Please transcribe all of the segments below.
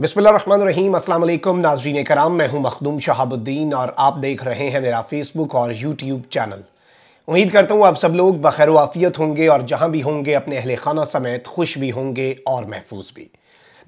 रहीम असल नाजरीन कराम मैं हूं मखदूम शहाबुद्दीन और आप देख रहे हैं मेरा फ़ेसबुक और यूट्यूब चैनल उम्मीद करता हूं आप सब लोग बखैर वाफियत होंगे और जहां भी होंगे अपने अहल खाना समेत खुश भी होंगे और महफूज भी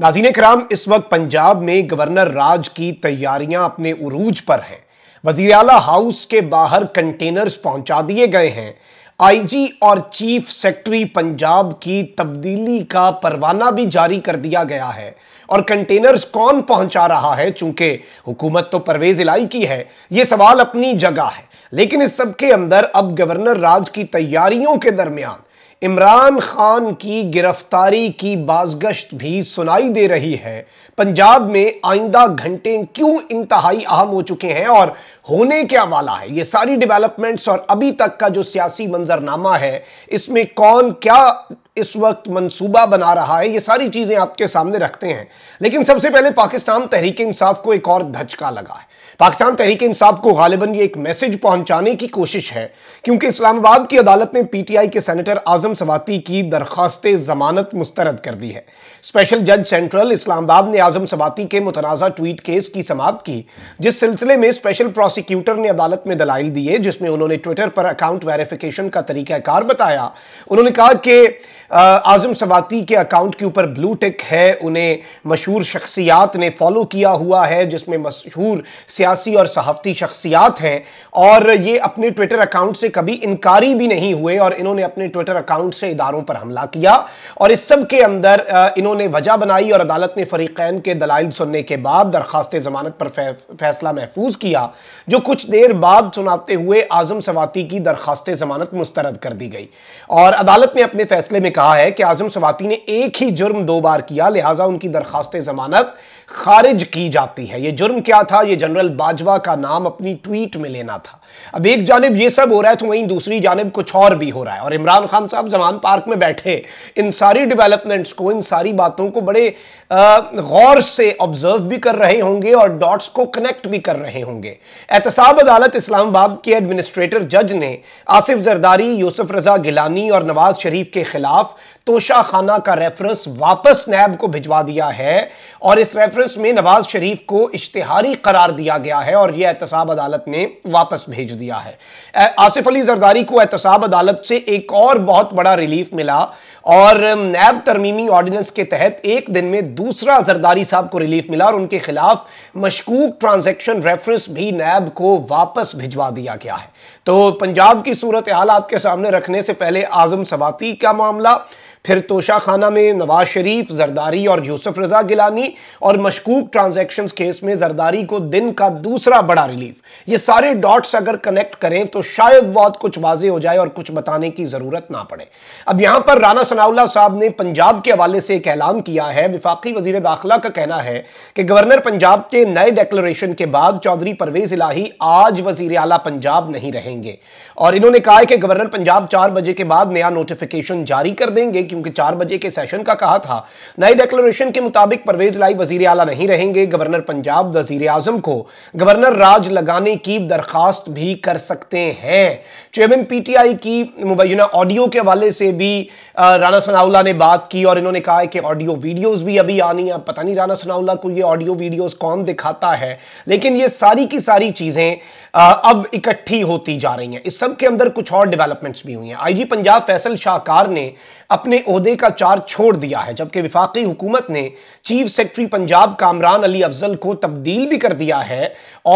नाजीन कराम इस वक्त पंजाब में गवर्नर राज की तैयारियां अपने उरूज पर हैं वजीर अला हाउस के बाहर कंटेनर्स पहुंचा दिए गए हैं आईजी और चीफ सेक्रेटरी पंजाब की तब्दीली का परवाना भी जारी कर दिया गया है और कंटेनर्स कौन पहुंचा रहा है चूंकि हुकूमत तो परवेज इलाई की है ये सवाल अपनी जगह है लेकिन इस सब के अंदर अब गवर्नर राज की तैयारियों के दरमियान इमरान खान की गिरफ्तारी की बाजगश्त भी सुनाई दे रही है पंजाब में आइंदा घंटे क्यों इंतहाई अहम हो चुके हैं और होने के हवाला है ये सारी डेवलपमेंट्स और अभी तक का जो सियासी मंजरनामा है इसमें कौन क्या इस वक्त मंसूबा बना रहा है ये सारी चीज़ें आपके सामने रखते हैं लेकिन सबसे पहले पाकिस्तान तहरीक इंसाफ को एक और धचका लगा है पाकिस्तान तहरीक इंसाफ को गालिबन ये एक मैसेज पहुंचाने की कोशिश है क्योंकि इस्लामाबाद की अदालत ने पीटीआई के सेनेटर आजम सवाती की दरखास्त जमानत मुस्तरद कर दी है स्पेशल जज सेंट्रल इस्लामाबाद ने आजम सवाती के मुतनाज़ा ट्वीट केस की समाप्त की जिस सिलसिले में स्पेशल प्रोसिक्यूटर ने अदालत में दलाइल दिए जिसमें उन्होंने ट्विटर पर अकाउंट वेरिफिकेशन का तरीकाकार बताया उन्होंने कहा कि आजम सवाती के अकाउंट के ऊपर ब्लू टिक है उन्हें मशहूर शख्सियात ने फॉलो किया हुआ है जिसमें मशहूर सियासी और सहाफ़ती शख्सियात हैं और ये अपने ट्विटर अकाउंट से कभी इनकारी भी नहीं हुए और इन्होंने अपने ट्विटर अकाउंट से इदारों पर हमला किया और इस सब के अंदर इन्होंने वजह बनाई और अदालत ने फरीकैन के दलाइल सुनने के बाद दरख्वास्त ज़मानत पर फैसला महफूज किया जो कुछ देर बाद सुनाते हुए आज़म सवाती की दरख्वास्त ज़मानत मुस्तरद कर दी गई और अदालत ने अपने फैसले में कहा है कि आज़म सवाती ने एक ही जुर्म दो बार किया लिहाजा उनकी दरखास्त ज़मानत खारिज की जाती है ये जुर्म क्या था ये जनरल बाजवा का नाम अपनी ट्वीट में लेना था अब एक जानब ये सब हो रहा है तो वहीं दूसरी जानब कुछ और भी हो रहा है और इमरान खान साहब जमान पार्क में बैठे इन सारी डेवलपमेंट्स को इन सारी बातों को बड़े गौर से ऑब्जर्व भी कर रहे होंगे और डॉट्स को कनेक्ट भी कर रहे होंगे एहतसाब अदालत इस्लामाबाद के एडमिनिस्ट्रेटर जज ने आसिफ जरदारी यूसुफ रजा गिलानी और नवाज शरीफ के खिलाफ तोशा खाना का रेफरेंस वापस नैब को भिजवा दिया है और इस रेफरेंस में नवाज शरीफ को इश्तहारी करार दिया गया है और यह एहतसाब अदालत ने वापस भेज भेज दिया है आसिफ अली जरदारी को एहतसाब अदालत से एक और बहुत बड़ा रिलीफ मिला और नैब तरमीमी ऑर्डिनेंस के तहत एक दिन में दूसरा जरदारी साहब को रिलीफ मिला और उनके खिलाफ मशकूक ट्रांजेक्शन रेफरेंस भी नैब को वापस भिजवा दिया गया है तो पंजाब की सूरत हाल आपके सामने रखने से पहले आजम सवाती का मामला फिर तोशा खाना में नवाज शरीफ जरदारी और यूसुफ रजा गिलानी और मशकूक ट्रांजैक्शंस केस में जरदारी को दिन का दूसरा बड़ा रिलीफ ये सारे डॉट्स अगर कनेक्ट करें तो शायद बहुत कुछ वाजे हो जाए और कुछ बताने की जरूरत ना पड़े अब यहां पर राना सनाउल्ला साहब ने पंजाब के हवाले से एक ऐलान किया है विफाकी वजीर दाखिला का कहना है कि गवर्नर पंजाब के नए डेक्लोरेशन के बाद चौधरी परवेज इलाही आज वजीर अला पंजाब नहीं रहे करेंगे और इन्होंने कहा है कि गवर्नर पंजाब चार बजे के बाद नया नोटिफिकेशन जारी कर देंगे क्योंकि चार बजे के सेशन का कहा था नए डेक्लेशन के मुताबिक परवेज लाई वजीर आला नहीं रहेंगे गवर्नर पंजाब वजीर आजम को गवर्नर राज लगाने की दरखास्त भी कर सकते हैं चेयरमैन पीटीआई की मुबैना ऑडियो के हवाले से भी राणा सनाउल्ला ने बात की और इन्होंने कहा है कि ऑडियो वीडियोज भी अभी आनी है पता नहीं राणा सनाउल्ला को ये ऑडियो वीडियोज कौन दिखाता है लेकिन ये सारी की सारी चीजें अब इकट्ठी होती जा रही हैं इस सब के अंदर कुछ और डेवलपमेंट्स भी हुई हैं आईजी पंजाब फैसल शाहकार ने अपने अहदे का चार छोड़ दिया है जबकि विफाकी हुकूमत ने चीफ सेक्रेटरी पंजाब कामरान अली अफजल को तब्दील भी कर दिया है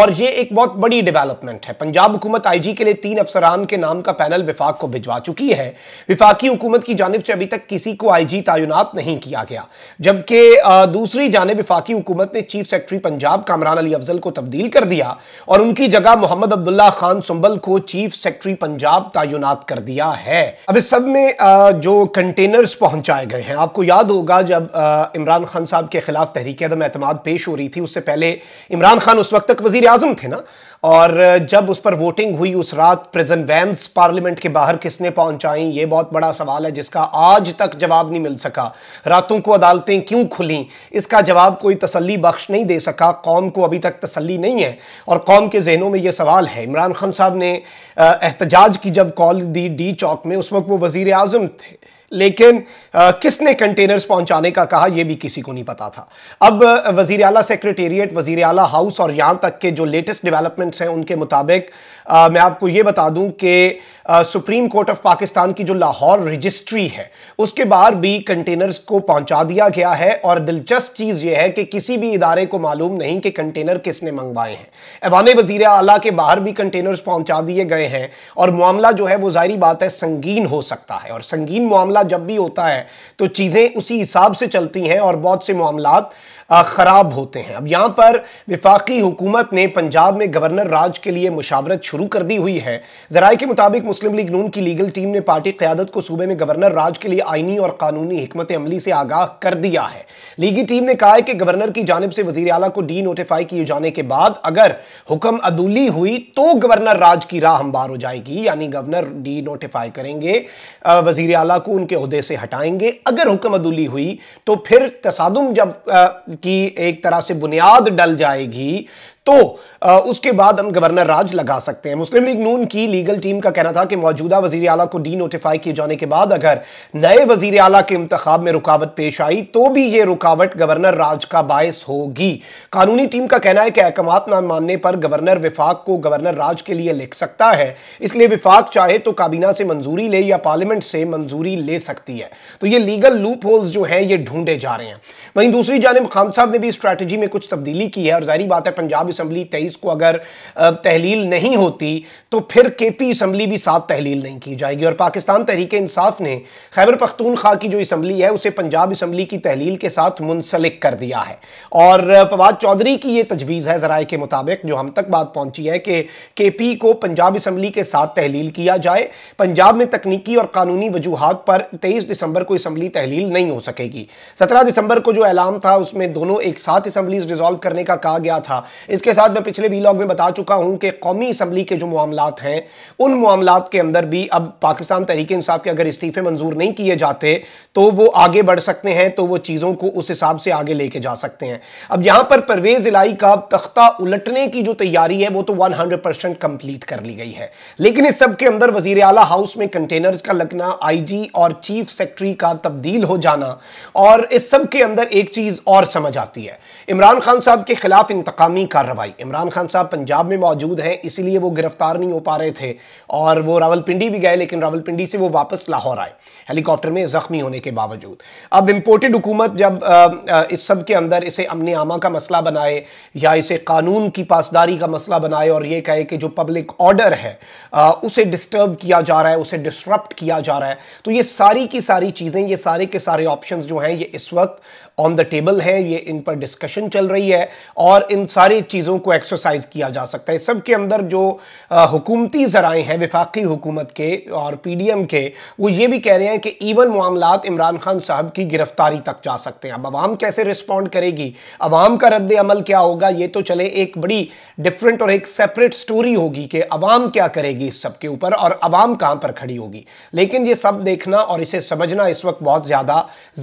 और ये एक बहुत बड़ी डेवलपमेंट है पंजाब हुकूमत आई के लिए तीन अफसरान के नाम का पैनल विफाक को भिजवा चुकी है विफाकी हुकूमत की जानब से अभी तक किसी को आई जी नहीं किया गया जबकि दूसरी जानब विफाकी हुकूमत ने चीफ सेक्रेटरी पंजाब कामरान अली अफजल को तब्दील कर दिया और उनकी जगह मोहम्मद अब्दुल्ला खान सुम्बल को चीफ सेक्रेटरी पंजाब तैनात कर दिया है अब इस सब में जो कंटेनर्स पहुंचाए गए हैं आपको याद होगा जब इमरान खान साहब के खिलाफ तहरीक आदम अतमाद पेश हो रही थी उससे पहले इमरान खान उस वक्त तक वजीर आजम थे ना और जब उस पर वोटिंग हुई उस रात प्रेजेंट वैन्स पार्लियामेंट के बाहर किसने पहुंचाई ये बहुत बड़ा सवाल है जिसका आज तक जवाब नहीं मिल सका रातों को अदालतें क्यों खुली इसका जवाब कोई तसल्ली बख्श नहीं दे सका कौम को अभी तक तसल्ली नहीं है और कौम के जहनों में ये सवाल है इमरान खान साहब ने एहतजाज की जब कॉल दी डी चौक में उस वक्त वो वजीर आजम थे लेकिन आ, किसने कंटेनर्स पहुंचाने का कहा यह भी किसी को नहीं पता था अब वजीर अला सेक्रेटेरिएट वजीर अला हाउस और यहां तक के जो लेटेस्ट डेवलपमेंट्स हैं उनके मुताबिक मैं आपको यह बता दूं कि सुप्रीम कोर्ट ऑफ पाकिस्तान की जो लाहौर रजिस्ट्री है उसके बाहर भी कंटेनर्स को पहुंचा दिया गया है और दिलचस्प चीज़ यह है कि किसी भी इदारे को मालूम नहीं कि कंटेनर किसने मंगवाए हैं ऐवान वजीर अला के बाहर भी कंटेनर्स पहुंचा दिए गए हैं और मामला जो है वो जाहरी बात है संगीन हो सकता है और संगीन मामला मामला जब भी होता है तो चीज़ें उसी हिसाब से चलती हैं और बहुत से मामला ख़राब होते हैं अब यहाँ पर विफाकी हुकूमत ने पंजाब में गवर्नर राज के लिए मुशावरत शुरू कर दी हुई है जराये के मुताबिक मुस्लिम लीग नून की लीगल टीम ने पार्टी क्यादत को सूबे में गवर्नर राज के लिए आईनी और कानूनी हमत अमली से आगाह कर दिया है लीगी टीम ने कहा है कि गवर्नर की जानब से वजीर अला को डी नोटिफाई किए जाने के बाद अगर हुक्म अदूली हुई तो गवर्नर राज की राह हमवार हो जाएगी यानी गवर्नर डी नोटिफाई करेंगे वजीर अला को उनके अहदे से हटाएंगे अगर हुक्म अदूली हुई तो फिर तसादम जब की एक तरह से बुनियाद डल जाएगी तो आ, उसके बाद हम गवर्नर राज लगा सकते हैं मुस्लिम लीग नून की लीगल टीम का कहना था कि मौजूदा वजीर आला को डी नोटिफाई किए जाने के बाद अगर नए वजीर आला के इंतब में रुकावट पेश आई तो भी ये रुकावट गवर्नर राज का बायस होगी कानूनी टीम का कहना है कि अहकाम न मानने पर गवर्नर विफाक को गवर्नर राज के लिए लिख सकता है इसलिए विफाक चाहे तो काबीना से मंजूरी ले या पार्लियामेंट से मंजूरी ले सकती है तो ये लीगल लूप होल्स जो है ये ढूंढे जा रहे हैं वहीं दूसरी जानब खान साहब ने भी स्ट्रैटेजी में कुछ तब्दीली की है और जाहरी बात है पंजाब असेंबली तेईस को अगर तहलील नहीं होती तो फिर के पी असम्बली भी साथ तहलील नहीं की जाएगी और पाकिस्तान तहरीक इंसाफ ने खैबर पख्तूनख्वा की जो असम्बली है उसे पंजाब असम्बली की तहलील के साथ मुंसलिक कर दिया है और फवाद चौधरी की ये तजवीज़ है ज़राए के मुताबिक जो हम तक बात पहुंची है कि के पी को पंजाब इसम्बली के साथ तहलील किया जाए पंजाब में तकनीकी और कानूनी वजूहत पर तेईस दिसंबर को इसम्बली तहलील नहीं हो सकेगी सत्रह दिसंबर को जो ऐलान था उसमें दोनों एक साथ इसम्बलीज रिजॉल्व करने का कहा गया था इसके इसके साथ मैं पिछले वीलॉग में बता चुका हूं कि कौमी असम्बली के जो मामला हैं उन मामला के अंदर भी अब पाकिस्तान तहरीक इंसाफ के अगर इस्तीफे मंजूर नहीं किए जाते तो वो आगे बढ़ सकते हैं तो वो चीज़ों को उस हिसाब से आगे लेके जा सकते हैं अब यहां पर परवेज इलाई का तख्ता उलटने की जो तैयारी है वो तो वन हंड्रेड परसेंट कंप्लीट कर ली गई है लेकिन इस सब के अंदर वजीर अला हाउस में कंटेनर्स का लगना आईजी और चीफ सेक्रेटरी का तब्दील हो जाना और इस सब के अंदर एक चीज और समझ आती है इमरान खान साहब के खिलाफ इंतकामी कार्रवाई कार्रवाई इमरान खान साहब पंजाब में मौजूद हैं इसीलिए वो गिरफ्तार नहीं हो पा रहे थे और वो रावलपिंडी भी गए लेकिन रावलपिंडी से वो वापस लाहौर आए हेलीकॉप्टर में ज़ख्मी होने के बावजूद अब इम्पोर्टेड हुकूमत जब इस सब के अंदर इसे अमन आमा का मसला बनाए या इसे कानून की पासदारी का मसला बनाए और ये कहे कि जो पब्लिक ऑर्डर है उसे डिस्टर्ब किया जा रहा है उसे डिस्टरप्ट किया जा रहा है तो ये सारी की सारी चीज़ें ये सारे के सारे ऑप्शन जो हैं ये इस वक्त ऑन द टेबल हैं ये इन पर डिस्कशन चल रही है और इन सारी चीज़ों को एक्सरसाइज किया जा सकता है सबके सब के अंदर जो हुकूमती ज़राए हैं विफाक़ी हुकूमत के और पी डी एम के वो ये भी कह रहे हैं कि इवन मामला इमरान खान साहब की गिरफ्तारी तक जा सकते हैं अब आवाम कैसे रिस्पॉन्ड करेगी आवाम का रद्द अमल क्या होगा ये तो चले एक बड़ी डिफरेंट और एक सेपरेट स्टोरी होगी कि आवाम क्या करेगी इस सब के ऊपर और आवाम कहाँ पर खड़ी होगी लेकिन ये सब देखना और इसे समझना इस वक्त बहुत ज़्यादा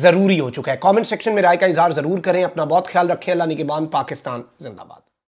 ज़रूरी हो चुका है कॉमेंट सेक्शन में राय का इजहार ज़रूर करें अपना बहुत ख्याल रखें अल्लाह निगबान पाकिस्तान जिंदाबाद